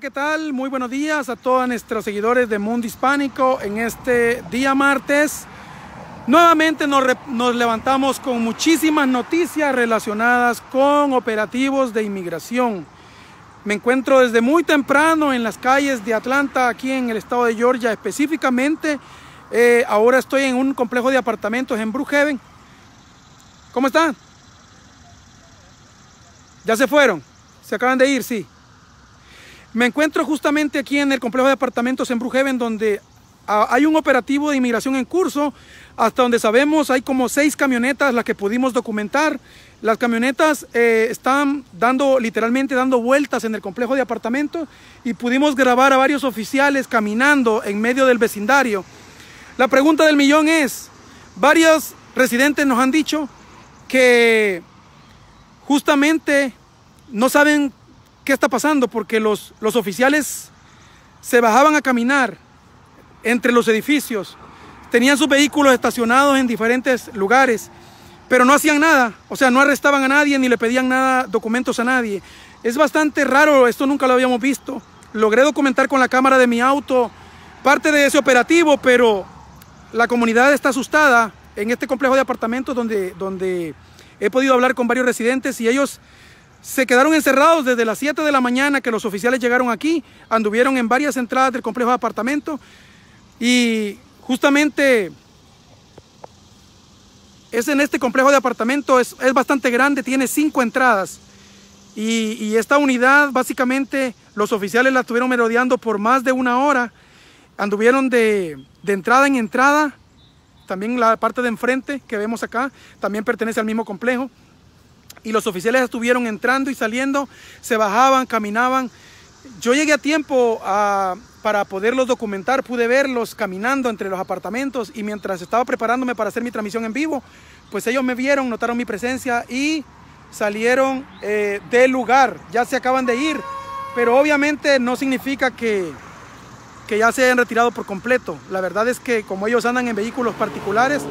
¿Qué tal? Muy buenos días a todos nuestros seguidores de Mundo Hispánico en este día martes. Nuevamente nos, levantamos con muchísimas noticias relacionadas con operativos de inmigración. Me encuentro desde muy temprano en las calles de Atlanta, aquí en el estado de Georgia específicamente. Eh, ahora estoy en un complejo de apartamentos en Brookhaven. ¿Cómo están? ¿Ya se fueron? ¿Se acaban de ir? Sí. Me encuentro justamente aquí en el complejo de apartamentos en Brujeven, donde ah, hay un operativo de inmigración en curso. Hasta donde sabemos, hay como seis camionetas las que pudimos documentar. Las camionetas eh, están dando, literalmente dando vueltas en el complejo de apartamentos y pudimos grabar a varios oficiales caminando en medio del vecindario. La pregunta del millón es, varios residentes nos han dicho que justamente no saben qué está pasando, porque los, oficiales se bajaban a caminar entre los edificios, tenían sus vehículos estacionados en diferentes lugares, pero no hacían nada, o sea, no arrestaban a nadie ni le pedían nada, documentos a nadie. Es bastante raro, esto nunca lo habíamos visto. Logré documentar con la cámara de mi auto parte de ese operativo, pero la comunidad está asustada en este complejo de apartamentos donde, donde he podido hablar con varios residentes y ellos se quedaron encerrados desde las 7 de la mañana que los oficiales llegaron aquí, anduvieron en varias entradas del complejo de apartamentos y justamente es en este complejo de apartamentos, es, bastante grande, tiene cinco entradas y, esta unidad básicamente los oficiales la estuvieron merodeando por más de una hora, anduvieron de, de entrada en entrada, también la parte de enfrente que vemos acá también pertenece al mismo complejo y los oficiales estuvieron entrando y saliendo, se bajaban, caminaban. Yo llegué a tiempo ah, para poderlos documentar, pude verlos caminando entre los apartamentos y mientras estaba preparándome para hacer mi transmisión en vivo, pues ellos me vieron, notaron mi presencia y salieron eh, del lugar, ya se acaban de ir, pero obviamente no significa que, que ya se hayan retirado por completo. La verdad es que como ellos andan en vehículos particulares,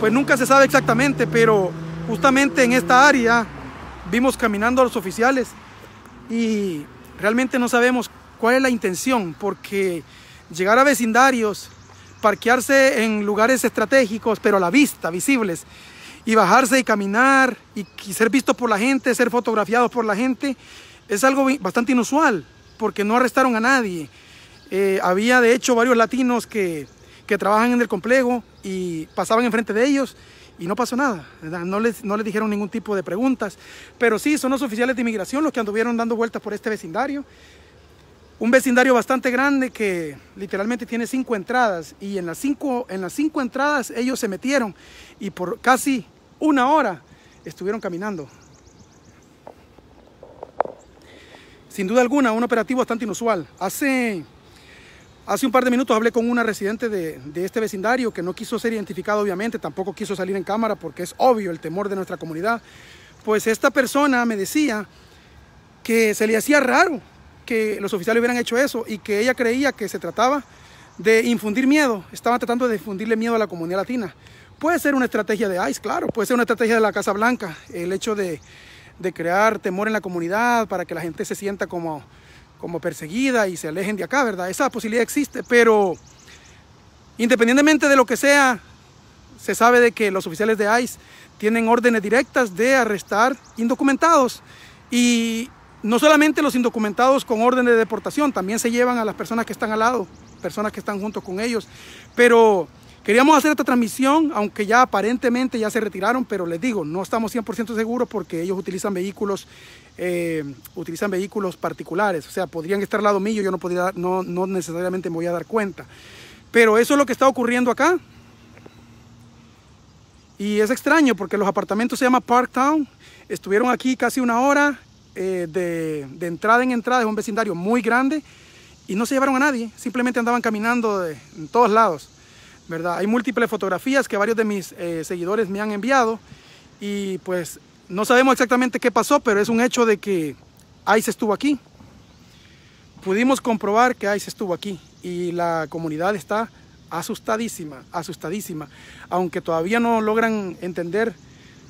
pues nunca se sabe exactamente, pero Justamente en esta área vimos caminando a los oficiales y realmente no sabemos cuál es la intención, porque llegar a vecindarios, parquearse en lugares estratégicos, pero a la vista, visibles, y bajarse y caminar y, ser vistos por la gente, ser fotografiados por la gente, es algo bastante inusual, porque no arrestaron a nadie. Eh, había de hecho varios latinos que, que trabajan en el complejo y pasaban enfrente de ellos y no pasó nada, No les, no dijeron ningún tipo de preguntas, pero sí, son los oficiales de inmigración los que anduvieron dando vueltas por este vecindario. Un vecindario bastante grande que literalmente tiene cinco entradas y en las cinco, en las cinco entradas ellos se metieron y por casi una hora estuvieron caminando. Sin duda alguna, un operativo bastante inusual. Hace Hace un par de minutos hablé con una residente de, este vecindario que no quiso ser identificada obviamente, tampoco quiso salir en cámara porque es obvio el temor de nuestra comunidad. Pues esta persona me decía que se le hacía raro que los oficiales hubieran hecho eso y que ella creía que se trataba de infundir miedo, estaban tratando de infundirle miedo a la comunidad latina. Puede ser una estrategia de ICE, claro, puede ser una estrategia de la Casa Blanca, el hecho de crear temor en la comunidad para que la gente se sienta como como perseguida y se alejen de acá, ¿verdad? Esa posibilidad existe, pero independientemente de lo que sea, se sabe de que los oficiales de ICE tienen órdenes directas de arrestar indocumentados y no solamente los indocumentados con órdenes de deportación, también se llevan a las personas que están al lado, personas que están junto con ellos, pero Queríamos hacer esta transmisión, aunque ya aparentemente ya se retiraron, pero les digo, no estamos 100% seguros porque ellos utilizan vehículos, eh, utilizan vehículos particulares. O sea, podrían estar al lado mío, yo no, podría, no, no necesariamente me voy a dar cuenta. Pero eso es lo que está ocurriendo acá. Y es extraño porque los apartamentos se llama Town Estuvieron aquí casi una hora eh, de, entrada en entrada. Es un vecindario muy grande. Y no se llevaron a nadie. Simplemente andaban caminando de, en todos lados. Hay múltiples fotografías que varios de mis eh, seguidores me han enviado y pues no sabemos exactamente qué pasó, pero es un hecho de que ICE estuvo aquí. Pudimos comprobar que ICE estuvo aquí y la comunidad está asustadísima, asustadísima, aunque todavía no logran entender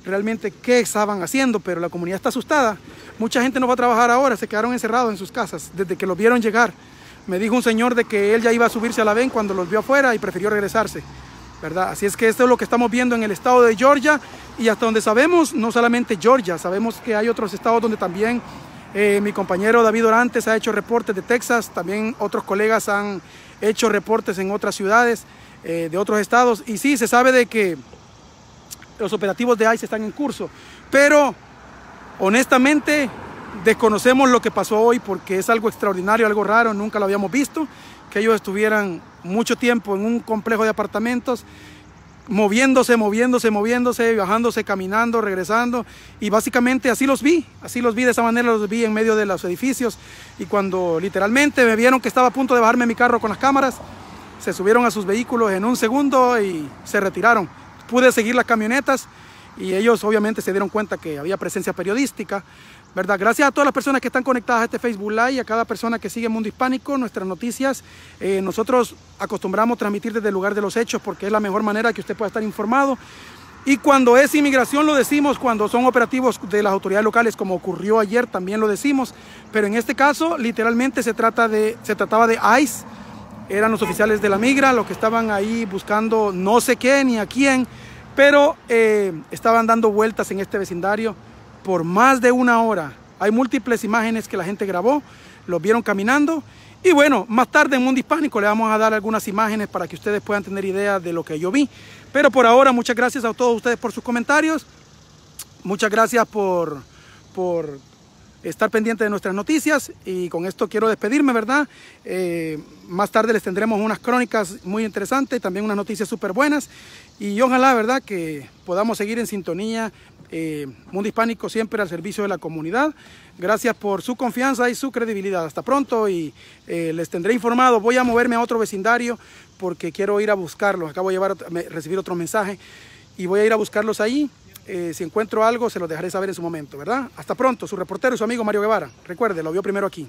realmente qué estaban haciendo, pero la comunidad está asustada. Mucha gente no va a trabajar ahora, se quedaron encerrados en sus casas desde que lo vieron llegar. Me dijo un señor de que él ya iba a subirse a la VEN cuando los vio afuera y prefirió regresarse. ¿verdad? Así es que esto es lo que estamos viendo en el estado de Georgia y hasta donde sabemos, no solamente Georgia, sabemos que hay otros estados donde también eh, mi compañero David Orantes ha hecho reportes de Texas, también otros colegas han hecho reportes en otras ciudades eh, de otros estados y sí, se sabe de que los operativos de ICE están en curso, pero honestamente Desconocemos lo que pasó hoy porque es algo extraordinario, algo raro, nunca lo habíamos visto, que ellos estuvieran mucho tiempo en un complejo de apartamentos, moviéndose, moviéndose, moviéndose, bajándose, caminando, regresando, y básicamente así los vi, así los vi de esa manera, los vi en medio de los edificios, y cuando literalmente me vieron que estaba a punto de bajarme mi carro con las cámaras, se subieron a sus vehículos en un segundo y se retiraron. Pude seguir las camionetas y ellos obviamente se dieron cuenta que había presencia periodística, ¿verdad? Gracias a todas las personas que están conectadas a este Facebook Live y a cada persona que sigue Mundo Hispánico, nuestras noticias. Eh, nosotros acostumbramos transmitir desde el lugar de los hechos porque es la mejor manera que usted pueda estar informado. Y cuando es inmigración lo decimos, cuando son operativos de las autoridades locales, como ocurrió ayer, también lo decimos. Pero en este caso, literalmente se, trata de, se trataba de ICE, eran los oficiales de la migra los que estaban ahí buscando no sé qué ni a quién pero eh, estaban dando vueltas en este vecindario por más de una hora. Hay múltiples imágenes que la gente grabó, los vieron caminando. Y bueno, más tarde en un dispánico le vamos a dar algunas imágenes para que ustedes puedan tener idea de lo que yo vi. Pero por ahora, muchas gracias a todos ustedes por sus comentarios. Muchas gracias por, por estar pendiente de nuestras noticias y con esto quiero despedirme, ¿verdad? Eh, más tarde les tendremos unas crónicas muy interesantes, también unas noticias súper buenas y ojalá, ¿verdad? Que podamos seguir en sintonía. Eh, Mundo Hispánico siempre al servicio de la comunidad. Gracias por su confianza y su credibilidad. Hasta pronto y eh, les tendré informado. Voy a moverme a otro vecindario porque quiero ir a buscarlos. Acabo de llevar, recibir otro mensaje y voy a ir a buscarlos ahí eh, si encuentro algo, se lo dejaré saber en su momento, ¿verdad? Hasta pronto, su reportero y su amigo Mario Guevara. Recuerde, lo vio primero aquí.